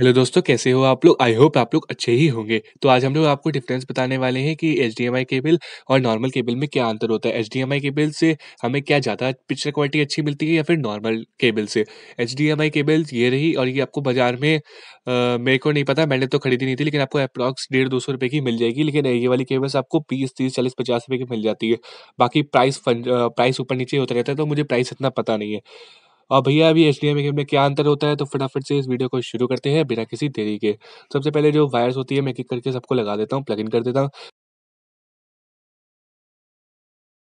hello दोस्तों कैसे हो आप लोग आई होप आप लोग अच्छे ही होंगे तो आज हम लोग आपको डिफरेंस बताने वाले हैं कि एच केबल और नॉर्मल केबल में क्या अंतर होता है एच केबल से हमें क्या ज़्यादा पिक्चर क्वालिटी अच्छी मिलती है या फिर नॉर्मल केबल से एच केबल ये रही और ये आपको बाज़ार में आ, मेरे को नहीं पता मैंने तो खरीदी नहीं थी लेकिन आपको अप्रॉक्स डेढ़ दो सौ रुपये की मिल जाएगी लेकिन ये वाली केबल्स आपको बीस तीस चालीस पचास रुपये की मिल जाती है बाकी प्राइस प्राइस ऊपर नीचे होता रहता है तो मुझे प्राइस इतना पता नहीं है और भैया अभी एच डी में क्या अंतर होता है तो फटाफट से इस वीडियो को शुरू करते हैं बिना किसी देरी के सबसे पहले जो वायर्स होती है मैं किक करके सबको लगा देता हूँ प्लग इन कर देता हूँ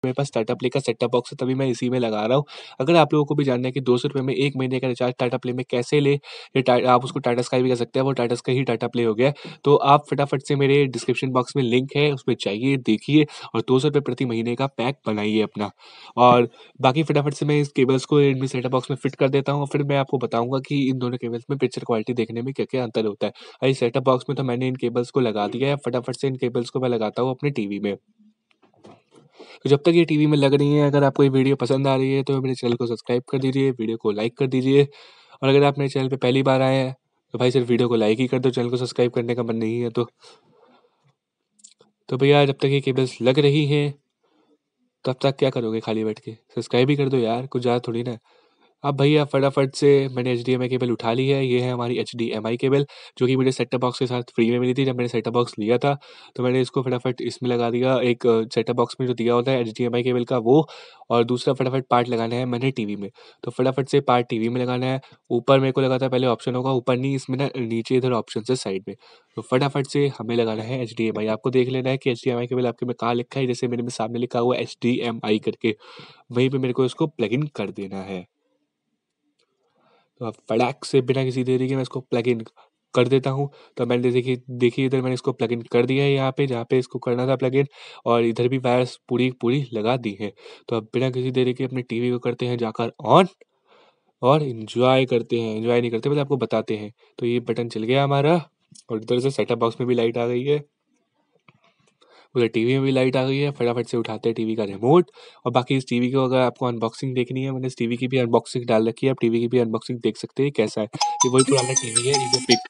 मेरे पास टाटा प्ले का सेटअप बॉक्स है तभी मैं इसी में लगा रहा हूँ अगर आप लोगों को भी जानना है कि दो सौ रुपये में एक महीने का रिचार्ज टाटा प्ले में कैसे ले आप उसको टाटा स्काई भी कह सकते हैं वो टाटा स्का ही टाटा प्ले हो गया तो आप फटाफट से मेरे डिस्क्रिप्शन बॉक्स में लिंक है उस पर जाइए देखिए और दो सौ रुपये प्रति महीने का पैक बनाइए अपना और बाकी फटाफट से मैं इस केबल्स को रेडमी सेटअप बॉक्स में फिट कर देता हूँ और फिर मैं आपको बताऊँगा कि इन दोनों केबल्स में पिक्चर क्वालिटी देखने में क्या क्या अंतर होता है अरे सेटअप बॉक्स में तो मैंने इन केबल्स को लगा दिया है फटाफट से इन केबल्स को मैं लगाता हूँ अपने टी में तो जब तक ये टीवी में लग रही है अगर आपको ये वीडियो पसंद आ रही है तो मेरे चैनल को सब्सक्राइब कर दीजिए वीडियो को लाइक कर दीजिए और अगर आप मेरे चैनल पर पहली बार आए हैं तो भाई सिर्फ वीडियो को लाइक ही कर दो चैनल को सब्सक्राइब करने का मन नहीं है तो तो भैया जब तक ये केबल्स लग रही हैं तब तक क्या करोगे खाली बैठ के सब्सक्राइब ही कर दो यार कुछ ज़्यादा थोड़ी ना अब भैया फटाफट से मैंने H D M I cable उठा ली है ये है हमारी H D M I cable जो कि मुझे सेटअप बॉक्स के साथ फ्री में मिली थी जब मैंने सेटअप बॉक्स लिया था तो मैंने इसको फटाफट इसमें लगा दिया एक सेटअप बॉक्स में जो दिया होता है H D M I cable का वो और दूसरा फटाफट पार्ट लगाना है मैंने टी वी में तो फटाफट से पार्ट टी वी में लगाना है ऊपर मेरे को लगा था पहले ऑप्शन होगा ऊपर नहीं इसमें ना नीचे इधर ऑप्शन है साइड में तो फटाफट से हमें लगाना है एच डी एम आई आपको देख लेना है कि H D M I cable आपके में कहाँ लिखा है जैसे मेरे में सामने लिखा हुआ एच डी एम आई करके वहीं पर मेरे को इसको प्लग इन कर देना है तो फड़ैक से बिना किसी देरी के मैं इसको प्लग इन कर देता हूँ तो मैंने देखिए देखिए इधर मैंने इसको प्लग इन कर दिया है यहाँ पे जहाँ पे इसको करना था प्लग इन और इधर भी वायर्स पूरी पूरी लगा दी है तो अब बिना किसी देरी के अपने टीवी को करते हैं जाकर ऑन और इन्जॉय करते हैं इन्जॉय नहीं करते मतलब आपको बताते हैं तो ये बटन चल गया हमारा और इधर से सेटअप बॉक्स में भी लाइट आ गई है उधर टीवी में भी लाइट आ गई है फटाफट से उठाते हैं टीवी का रिमोट और बाकी इस टीवी को अगर आपको अनबॉक्सिंग देखनी है मैंने इस टीवी की भी अनबॉक्सिंग डाल रखी है आप टीवी की भी अनबॉक्सिंग देख सकते हैं कैसा है ये वही पुराना टीवी है ईगो पिक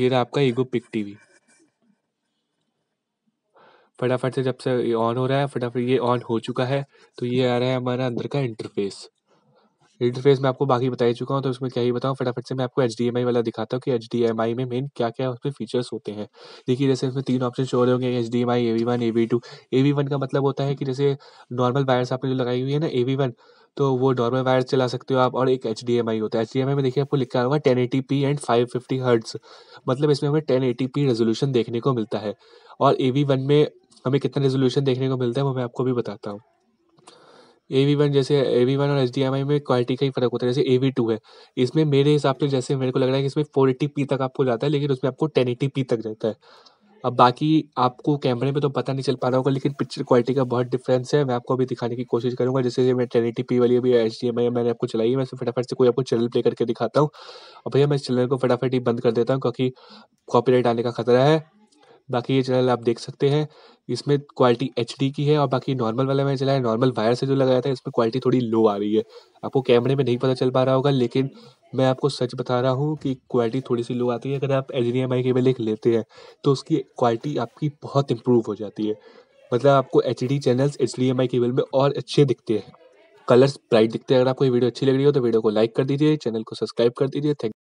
ये रहा आपका ईगो पिक टीवी फटाफट से जब से ऑन हो रहा है फटाफट ये ऑन हो चुका है तो ये आ रहा है हमारा अंदर का इंटरफेस इंटरफेस मैं आपको बाकी बता ही चुका हूँ तो उसमें क्या ही बताऊँ फटाफट से मैं आपको एच वाला दिखाता हूँ कि एच में मेन क्या क्या उसमें फीचर्स होते हैं देखिए जैसे इसमें तीन ऑप्शन शो होंगे H D M I A V one A V two A V one का मतलब होता है कि जैसे नॉर्मल वायर्स आपने जो लगाई हुई है ना ए वी वन तो वो नॉर्मल वायर चला सकते हो आप और एक एच डी एम आई होता है एच डी एम आई में देखिए आपको लिखा हुआ ten eighty P and five fifty hertz मतलब इसमें हमें टेन एटी पी रेजोल्यूशन देखने को मिलता है और ए वी वन में हमें कितना रेजोल्यूशन देखने को मिलता है वो मैं आपको भी बताता हूँ ए वी वन जैसे ए वी वन और एच डी एम आई में क्वालिटी का ही फ़र्क होता है जैसे ए वी टू है इसमें मेरे हिसाब से जैसे मेरे को लग रहा है कि इसमें फोर एट्टी पी तक आपको जाता है लेकिन उसमें आपको टेन एट्टी पी तक जाता है अब बाकी आपको कैमरे में तो पता नहीं चल पा रहा होगा लेकिन पिक्चर क्वालिटी का बहुत डिफरेंस है मैं आपको अभी दिखाने की कोशिश करूंगा जैसे मैं टेन एटी पी वाली अभी एच डी एम आई मैंने आपको चलाई है मैं फटाफट से कोई आपको चैनल प्ले करके दिखाता हूँ और भैया मैं इस चैनल को फटाफट ही बंद कर देता हूँ क्योंकि कॉपीराइट आने का खतरा है बाकी ये चैनल आप देख सकते हैं इसमें क्वालिटी एच की है और बाकी नॉर्मल वाला मैंने चलाया नॉर्मल वायर से जो लगाया था इसमें क्वालिटी थोड़ी लो आ रही है आपको कैमरे में नहीं पता चल पा रहा होगा लेकिन मैं आपको सच बता रहा हूँ कि क्वालिटी थोड़ी सी लो आती है अगर आप H D M I cable एक लेते हैं तो उसकी क्वालिटी आपकी बहुत इंप्रूव हो जाती है मतलब आपको H D channels H D M I cable में और अच्छे दिखते हैं कलर्स ब्राइट दिखते हैं अगर आपको ये वीडियो अच्छी लग रही हो तो वीडियो को लाइक कर दीजिए चैनल को सब्सक्राइब कर दीजिए थैंक